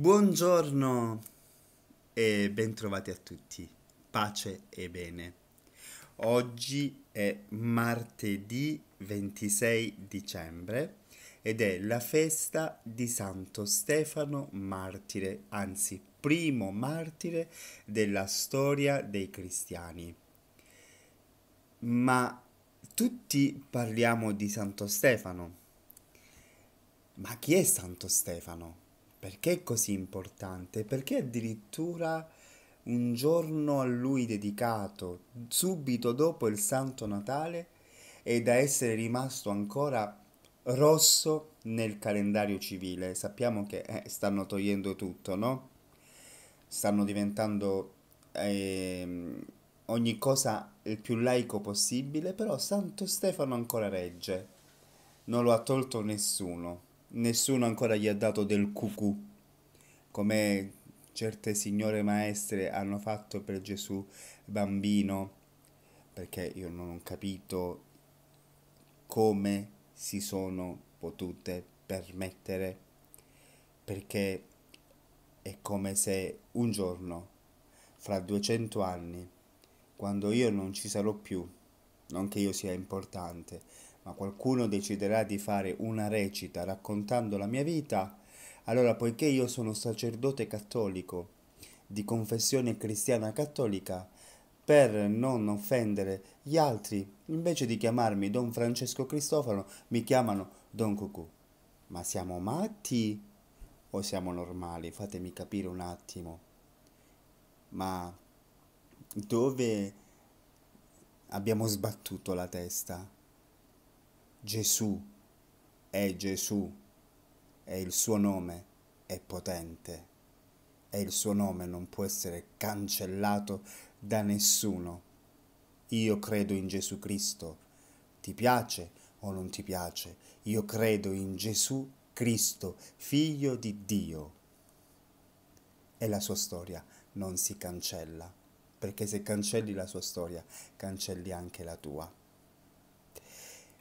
Buongiorno e bentrovati a tutti, pace e bene. Oggi è martedì 26 dicembre ed è la festa di Santo Stefano martire, anzi primo martire della storia dei cristiani. Ma tutti parliamo di Santo Stefano. Ma chi è Santo Stefano? Perché è così importante? Perché addirittura un giorno a lui dedicato, subito dopo il Santo Natale, è da essere rimasto ancora rosso nel calendario civile. Sappiamo che eh, stanno togliendo tutto, no? Stanno diventando eh, ogni cosa il più laico possibile, però Santo Stefano ancora regge. Non lo ha tolto nessuno nessuno ancora gli ha dato del cucù, come certe signore maestre hanno fatto per Gesù bambino, perché io non ho capito come si sono potute permettere, perché è come se un giorno, fra 200 anni, quando io non ci sarò più, non che io sia importante, ma qualcuno deciderà di fare una recita raccontando la mia vita, allora poiché io sono sacerdote cattolico di confessione cristiana cattolica, per non offendere gli altri, invece di chiamarmi Don Francesco Cristofano, mi chiamano Don Cucù. Ma siamo matti o siamo normali? Fatemi capire un attimo. Ma dove abbiamo sbattuto la testa? Gesù è Gesù e il suo nome è potente e il suo nome non può essere cancellato da nessuno. Io credo in Gesù Cristo, ti piace o non ti piace, io credo in Gesù Cristo, figlio di Dio. E la sua storia non si cancella, perché se cancelli la sua storia, cancelli anche la tua.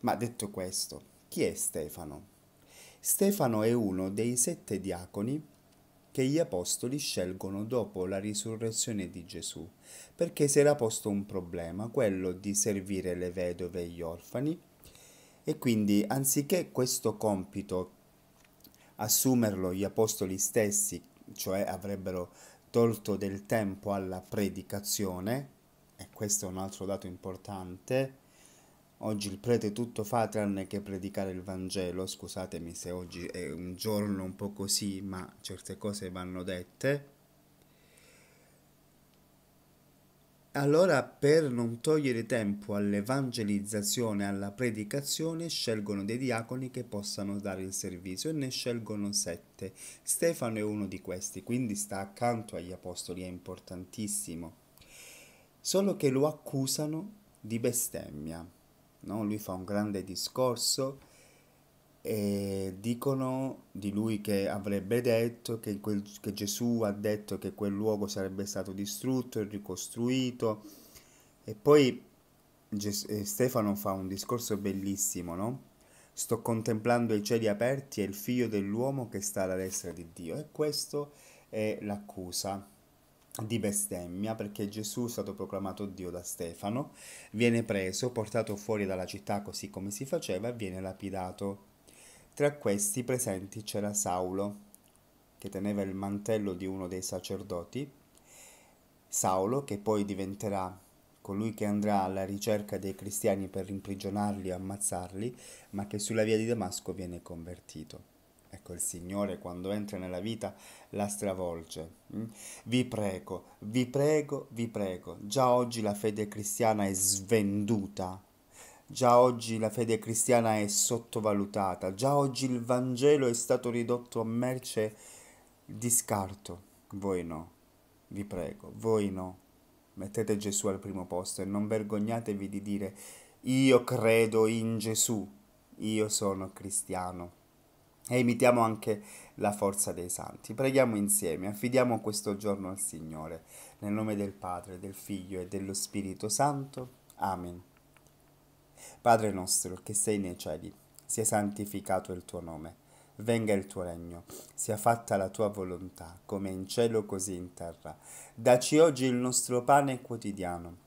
Ma detto questo, chi è Stefano? Stefano è uno dei sette diaconi che gli apostoli scelgono dopo la risurrezione di Gesù, perché si era posto un problema, quello di servire le vedove e gli orfani, e quindi anziché questo compito assumerlo gli apostoli stessi, cioè avrebbero tolto del tempo alla predicazione, e questo è un altro dato importante, Oggi il prete tutto fa tranne che predicare il Vangelo, scusatemi se oggi è un giorno un po' così, ma certe cose vanno dette. Allora, per non togliere tempo all'evangelizzazione, alla predicazione, scelgono dei diaconi che possano dare il servizio e ne scelgono sette. Stefano è uno di questi, quindi sta accanto agli apostoli, è importantissimo. Solo che lo accusano di bestemmia no? lui fa un grande discorso e dicono di lui che avrebbe detto che, quel, che Gesù ha detto che quel luogo sarebbe stato distrutto e ricostruito e poi Ges- eh, Stefano fa un discorso bellissimo, no? Sto contemplando i cieli aperti e il figlio dell'uomo che sta alla destra di Dio e questo è l'accusa di bestemmia perché Gesù è stato proclamato Dio da Stefano, viene preso, portato fuori dalla città così come si faceva e viene lapidato. Tra questi presenti c'era Saulo, che teneva il mantello di uno dei sacerdoti, Saulo che poi diventerà colui che andrà alla ricerca dei cristiani per imprigionarli e ammazzarli, ma che sulla via di Damasco viene convertito. Ecco, il Signore quando entra nella vita la stravolge. Mm? Vi prego, vi prego, vi prego. Già oggi la fede cristiana è svenduta. Già oggi la fede cristiana è sottovalutata, già oggi il Vangelo è stato ridotto a merce di scarto. Voi no, vi prego, voi no. Mettete Gesù al primo posto e non vergognatevi di dire io credo in Gesù, io sono cristiano e imitiamo anche la forza dei santi. Preghiamo insieme, affidiamo questo giorno al Signore, nel nome del Padre, del Figlio e dello Spirito Santo. Amen. Padre nostro che sei nei cieli, sia santificato il tuo nome, venga il tuo regno, sia fatta la tua volontà, come in cielo così in terra. Daci oggi il nostro pane quotidiano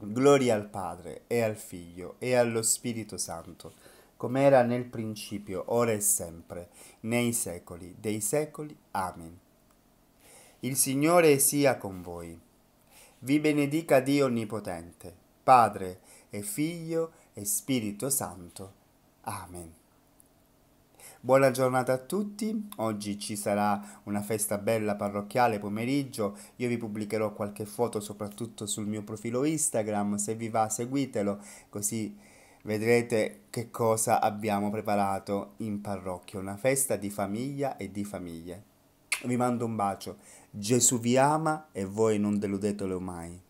Gloria al Padre e al Figlio e allo Spirito Santo, come era nel principio, ora e sempre, nei secoli dei secoli. Amen. Il Signore sia con voi. Vi benedica Dio Onnipotente, Padre e Figlio e Spirito Santo. Amen. Buona giornata a tutti, oggi ci sarà una festa bella parrocchiale pomeriggio, io vi pubblicherò qualche foto soprattutto sul mio profilo Instagram, se vi va seguitelo così vedrete che cosa abbiamo preparato in parrocchia, una festa di famiglia e di famiglie. Vi mando un bacio, Gesù vi ama e voi non deludetelo mai.